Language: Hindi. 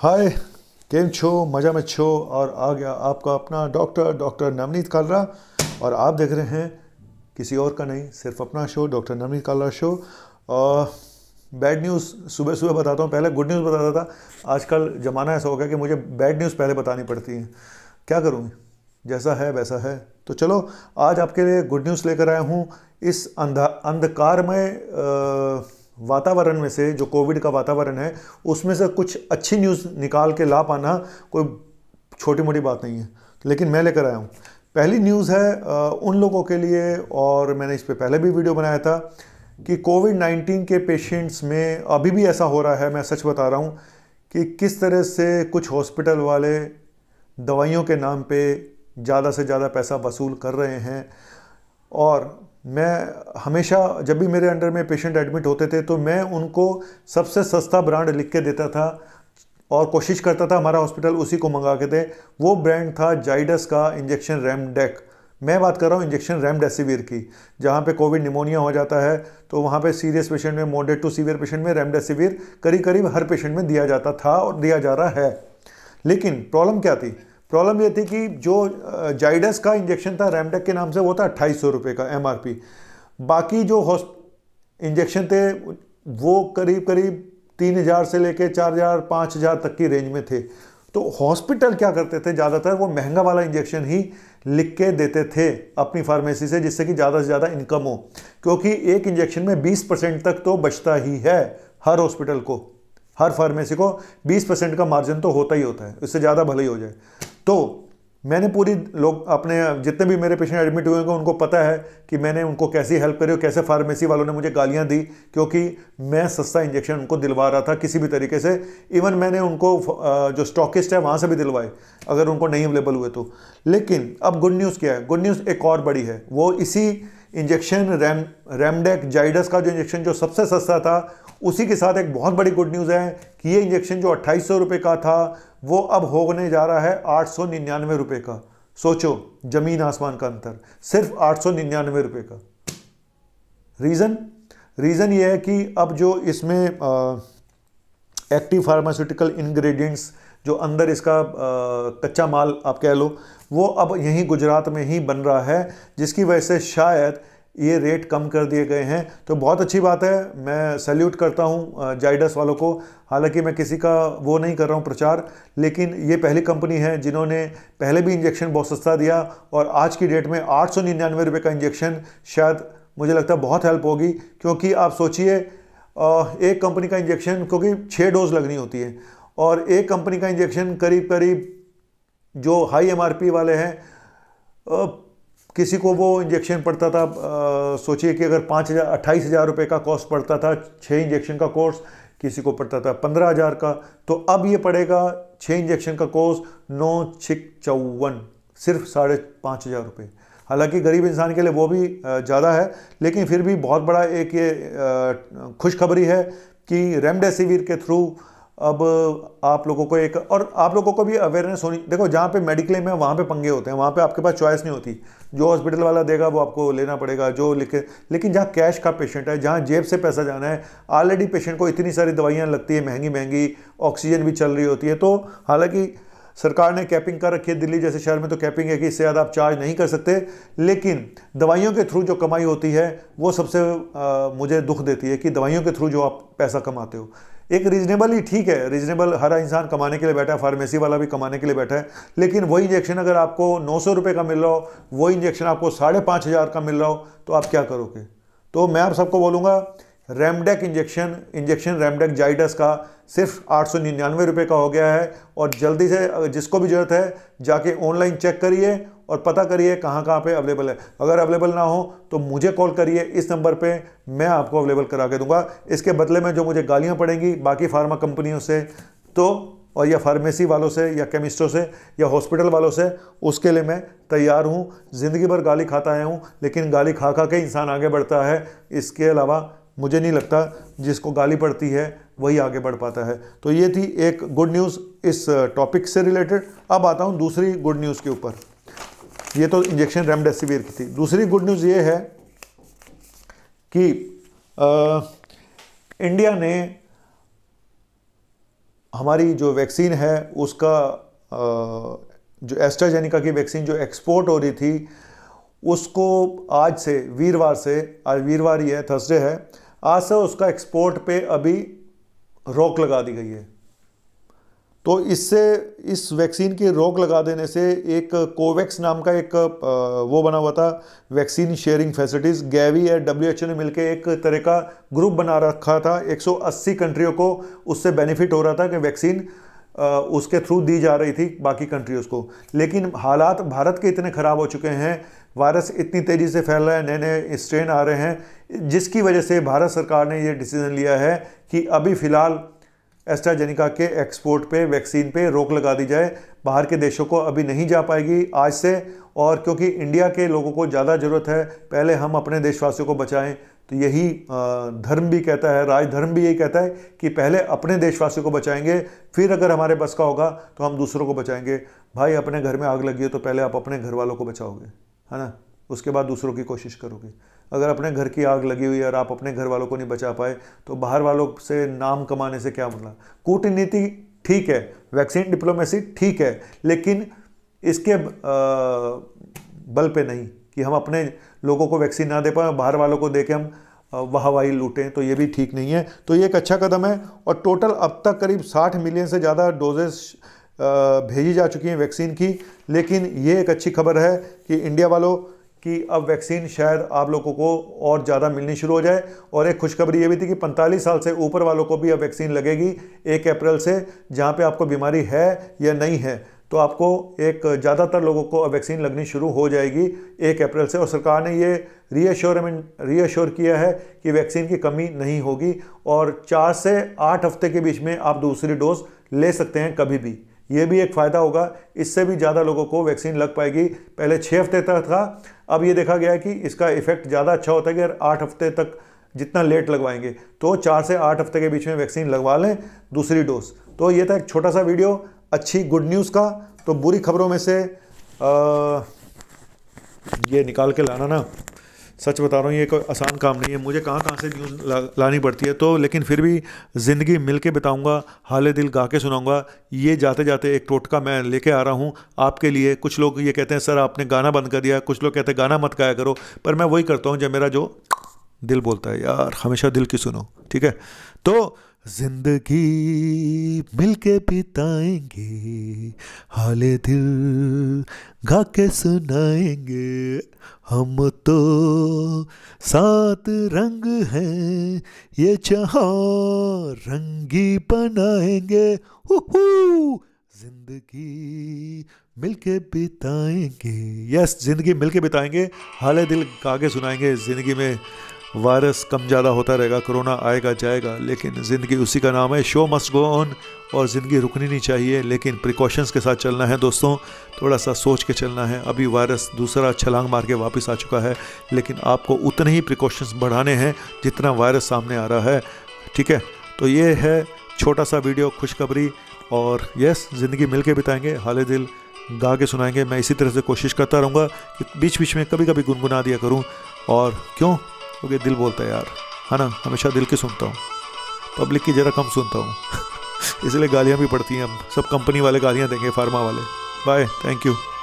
हाय केम छो मज़ा में छो और आ गया आपका अपना डॉक्टर डॉक्टर नवनीत कालरा और आप देख रहे हैं किसी और का नहीं सिर्फ अपना show doctor Navneet Kalra show और बैड न्यूज़ सुबह सुबह बताता हूँ पहले गुड न्यूज़ बताता था आजकल ज़माना ऐसा हो गया कि मुझे बैड न्यूज़ पहले बतानी पड़ती है क्या करूँ जैसा है वैसा है तो चलो आज आपके लिए गुड न्यूज़ लेकर आया हूँ इस अंधा अंधकार में वातावरण में से जो कोविड का वातावरण है उसमें से कुछ अच्छी न्यूज़ निकाल के ला पाना कोई छोटी मोटी बात नहीं है लेकिन मैं लेकर आया हूँ पहली न्यूज़ है उन लोगों के लिए और मैंने इस पर पहले भी वीडियो बनाया था कि कोविड नाइन्टीन के पेशेंट्स में अभी भी ऐसा हो रहा है मैं सच बता रहा हूँ कि किस तरह से कुछ हॉस्पिटल वाले दवाइयों के नाम पे ज़्यादा से ज़्यादा पैसा वसूल कर रहे हैं और मैं हमेशा जब भी मेरे अंडर में पेशेंट एडमिट होते थे तो मैं उनको सबसे सस्ता ब्रांड लिख के देता था और कोशिश करता था हमारा हॉस्पिटल उसी को मंगा के दे वो ब्रांड था जाइडस का इंजेक्शन रैमडेक मैं बात कर रहा हूँ इंजेक्शन रेमडेसिविर की जहाँ पे कोविड निमोनिया हो जाता है तो वहाँ पे सीरियस पेशेंट में मोडेट टू सीवियर पेशेंट में रेमडेसिविर करीब करीब हर पेशेंट में दिया जाता था और दिया जा रहा है लेकिन प्रॉब्लम क्या थी प्रॉब्लम ये थी कि जो जाइडस का इंजेक्शन था रेमडेक के नाम से वो था अट्ठाईस सौ रुपये का एम बाकी जो हॉस् इंजेक्शन थे वो करीब करीब तीन हज़ार से लेके चार हज़ार पाँच हज़ार तक की रेंज में थे तो हॉस्पिटल क्या करते थे ज़्यादातर वो महंगा वाला इंजेक्शन ही लिख के देते थे अपनी फार्मेसी से जिससे कि ज़्यादा से ज़्यादा इनकम हो क्योंकि एक इंजेक्शन में 20 परसेंट तक तो बचता ही है हर हॉस्पिटल को हर फार्मेसी को 20 परसेंट का मार्जिन तो होता ही होता है उससे ज़्यादा भले ही हो जाए तो मैंने पूरी लोग अपने जितने भी मेरे पेशेंट एडमिट हुए हैं उनको पता है कि मैंने उनको कैसी हेल्प करी और कैसे फार्मेसी वालों ने मुझे गालियां दी क्योंकि मैं सस्ता इंजेक्शन उनको दिलवा रहा था किसी भी तरीके से इवन मैंने उनको जो स्टॉकिस्ट है वहाँ से भी दिलवाए अगर उनको नहीं अवेलेबल हुए तो लेकिन अब गुड न्यूज़ क्या है गुड न्यूज़ एक और बड़ी है वो इसी इंजेक्शन रैम रेमडेक जाइडस का जो इंजेक्शन जो सबसे सस्ता था उसी के साथ एक बहुत बड़ी गुड न्यूज़ है कि ये इंजेक्शन जो अट्ठाईस सौ का था वो अब होने जा रहा है आठ सौ निन्यानवे रुपये का सोचो ज़मीन आसमान का अंतर सिर्फ आठ सौ निन्यानवे रुपये का रीज़न रीज़न ये है कि अब जो इसमें एक्टिव फार्मास्यूटिकल इन्ग्रीडियंट्स जो अंदर इसका आ, कच्चा माल आप कह लो वो अब यहीं गुजरात में ही बन रहा है जिसकी वजह से शायद ये रेट कम कर दिए गए हैं तो बहुत अच्छी बात है मैं सैल्यूट करता हूँ जाइडस वालों को हालांकि मैं किसी का वो नहीं कर रहा हूँ प्रचार लेकिन ये पहली कंपनी है जिन्होंने पहले भी इंजेक्शन बहुत सस्ता दिया और आज की डेट में आठ सौ निन्यानवे रुपये का इंजेक्शन शायद मुझे लगता है बहुत हेल्प होगी क्योंकि आप सोचिए एक कंपनी का इंजेक्शन क्योंकि छः डोज लगनी होती है और एक कंपनी का इंजेक्शन करीब करीब जो हाई एम वाले हैं किसी को वो इंजेक्शन पड़ता था सोचिए कि अगर पाँच हज़ार अट्ठाईस हज़ार रुपये का कॉस्ट पड़ता था छः इंजेक्शन का कोर्स किसी को पड़ता था पंद्रह हज़ार का तो अब ये पड़ेगा छः इंजेक्शन का कोर्स नौ छिक चौवन सिर्फ साढ़े पाँच हज़ार रुपये हालांकि गरीब इंसान के लिए वो भी ज़्यादा है लेकिन फिर भी बहुत बड़ा एक ये खुशखबरी है कि रेमडेसिविर के थ्रू अब आप लोगों को एक और आप लोगों को भी अवेयरनेस होनी देखो जहाँ पे मेडिक्लेम है वहाँ पे पंगे होते हैं वहाँ पे आपके पास चॉइस नहीं होती जो हॉस्पिटल वाला देगा वो आपको लेना पड़ेगा जो लिखे लेकिन जहाँ कैश का पेशेंट है जहाँ जेब से पैसा जाना है ऑलरेडी पेशेंट को इतनी सारी दवाइयाँ लगती है महंगी महंगी ऑक्सीजन भी चल रही होती है तो हालाँकि सरकार ने कैपिंग कर रखी है दिल्ली जैसे शहर में तो कैपिंग है कि इससे ज़्यादा आप चार्ज नहीं कर सकते लेकिन दवाइयों के थ्रू जो कमाई होती है वो सबसे मुझे दुख देती है कि दवाइयों के थ्रू जो आप पैसा कमाते हो एक रीजनेबल ही ठीक है रीजनेबल हर इंसान कमाने के लिए बैठा है फार्मेसी वाला भी कमाने के लिए बैठा है लेकिन वही इंजेक्शन अगर आपको नौ सौ रुपये का मिल रहा हो वही इंजेक्शन आपको साढ़े पाँच हज़ार का मिल रहा हो तो आप क्या करोगे तो मैं आप सबको बोलूँगा रेमडेक इंजेक्शन इंजेक्शन रेमडेक जाइडस का सिर्फ आठ सौ निन्यानवे रुपये का हो गया है और जल्दी से जिसको भी ज़रूरत है जाके ऑनलाइन चेक करिए और पता करिए कहाँ कहाँ पे अवेलेबल है अगर अवेलेबल ना हो तो मुझे कॉल करिए इस नंबर पे मैं आपको अवेलेबल करा के दूंगा इसके बदले में जो मुझे गालियाँ पड़ेंगी बाकी फार्मा कंपनियों से तो और या फार्मेसी वालों से या केमिस्टों से या हॉस्पिटल वालों से उसके लिए मैं तैयार हूँ ज़िंदगी भर गाली खाता आया हूँ लेकिन गाली खा खा के इंसान आगे बढ़ता है इसके अलावा मुझे नहीं लगता जिसको गाली पड़ती है वही आगे बढ़ पाता है तो ये थी एक गुड न्यूज़ इस टॉपिक से रिलेटेड अब आता हूँ दूसरी गुड न्यूज़ के ऊपर ये तो इंजेक्शन रेमडेसिविर की थी दूसरी गुड न्यूज़ ये है कि आ, इंडिया ने हमारी जो वैक्सीन है उसका आ, जो एस्ट्राजेनिका की वैक्सीन जो एक्सपोर्ट हो रही थी उसको आज से वीरवार से आज वीरवार ही है थर्सडे है आज से उसका एक्सपोर्ट पे अभी रोक लगा दी गई है तो इससे इस वैक्सीन के रोक लगा देने से एक कोवैक्स नाम का एक वो बना हुआ था वैक्सीन शेयरिंग फैसिलिटीज़ गैवी या डब्ल्यू एच ने मिलकर एक तरह का ग्रुप बना रखा था 180 कंट्रियों को उससे बेनिफिट हो रहा था कि वैक्सीन उसके थ्रू दी जा रही थी बाकी कंट्रीज़ को लेकिन हालात भारत के इतने ख़राब हो चुके हैं वायरस इतनी तेज़ी से फैल रहा है नए नए स्ट्रेन आ रहे हैं जिसकी वजह से भारत सरकार ने ये डिसीज़न लिया है कि अभी फ़िलहाल एस्ट्राजेनिका के एक्सपोर्ट पे वैक्सीन पे रोक लगा दी जाए बाहर के देशों को अभी नहीं जा पाएगी आज से और क्योंकि इंडिया के लोगों को ज़्यादा ज़रूरत है पहले हम अपने देशवासियों को बचाएं तो यही धर्म भी कहता है राजधर्म भी यही कहता है कि पहले अपने देशवासियों को बचाएंगे फिर अगर हमारे बस का होगा तो हम दूसरों को बचाएंगे भाई अपने घर में आग लगी है तो पहले आप अपने घर वालों को बचाओगे है ना उसके बाद दूसरों की कोशिश करोगे अगर अपने घर की आग लगी हुई है और आप अपने घर वालों को नहीं बचा पाए तो बाहर वालों से नाम कमाने से क्या मतलब कूटनीति ठीक है वैक्सीन डिप्लोमेसी ठीक है लेकिन इसके बल पे नहीं कि हम अपने लोगों को वैक्सीन ना दे पाए बाहर वालों को दे के हम वाहवाही लूटें तो ये भी ठीक नहीं है तो ये एक अच्छा कदम है और टोटल अब तक करीब 60 मिलियन से ज़्यादा डोजेस भेजी जा चुकी हैं वैक्सीन की लेकिन ये एक अच्छी खबर है कि इंडिया वालों कि अब वैक्सीन शायद आप लोगों को और ज़्यादा मिलनी शुरू हो जाए और एक खुशखबरी ये भी थी कि 45 साल से ऊपर वालों को भी अब वैक्सीन लगेगी एक अप्रैल से जहाँ पे आपको बीमारी है या नहीं है तो आपको एक ज़्यादातर लोगों को अब वैक्सीन लगनी शुरू हो जाएगी एक अप्रैल से और सरकार ने ये रीअश्योरमेंट रीअश्योर किया है कि वैक्सीन की कमी नहीं होगी और चार से आठ हफ्ते के बीच में आप दूसरी डोज ले सकते हैं कभी भी ये भी एक फ़ायदा होगा इससे भी ज़्यादा लोगों को वैक्सीन लग पाएगी पहले छः हफ्ते तक था अब ये देखा गया है कि इसका इफेक्ट ज़्यादा अच्छा होता है कि अगर आठ हफ्ते तक जितना लेट लगवाएंगे तो चार से आठ हफ्ते के बीच में वैक्सीन लगवा लें दूसरी डोज तो ये था एक छोटा सा वीडियो अच्छी गुड न्यूज़ का तो बुरी खबरों में से आ, ये निकाल के लाना ना सच बता रहा हूँ ये कोई आसान काम नहीं है मुझे कहाँ कहाँ से न्यूज़ ला, लानी पड़ती है तो लेकिन फिर भी ज़िंदगी मिल के बताऊँगा हाल दिल गा के सुनाऊँगा ये जाते जाते एक टोटका मैं लेके आ रहा हूँ आपके लिए कुछ लोग ये कहते हैं सर आपने गाना बंद कर दिया कुछ लोग कहते हैं गाना मत गाया करो पर मैं वही करता हूँ जब मेरा जो दिल बोलता है यार हमेशा दिल की सुनो ठीक है तो जिंदगी मिलके बिताएंगे हाले दिल गा के सुनाएंगे हम तो सात रंग हैं ये जहाँ रंगी बनाएंगे जिंदगी मिलके बिताएंगे यस जिंदगी मिलके बिताएंगे हाले दिल गा के सुनाएंगे जिंदगी में वायरस कम ज़्यादा होता रहेगा कोरोना आएगा जाएगा लेकिन ज़िंदगी उसी का नाम है शो मस्ट गो ऑन और ज़िंदगी रुकनी नहीं चाहिए लेकिन प्रिकॉशंस के साथ चलना है दोस्तों थोड़ा सा सोच के चलना है अभी वायरस दूसरा छलांग मार के वापस आ चुका है लेकिन आपको उतने ही प्रिकॉशंस बढ़ाने हैं जितना वायरस सामने आ रहा है ठीक है तो ये है छोटा सा वीडियो खुशखबरी और यस ज़िंदगी मिल के बिताएंगे हाल दिल गा के सुनाएंगे मैं इसी तरह से कोशिश करता रहूँगा कि बीच बीच में कभी कभी गुनगुना दिया करूँ और क्यों क्योंकि दिल बोलता है यार है हाँ ना हमेशा दिल की सुनता हूँ पब्लिक की ज़रा कम सुनता हूँ इसलिए गालियाँ भी पड़ती हैं अब सब कंपनी वाले गालियाँ देंगे फार्मा वाले बाय थैंक यू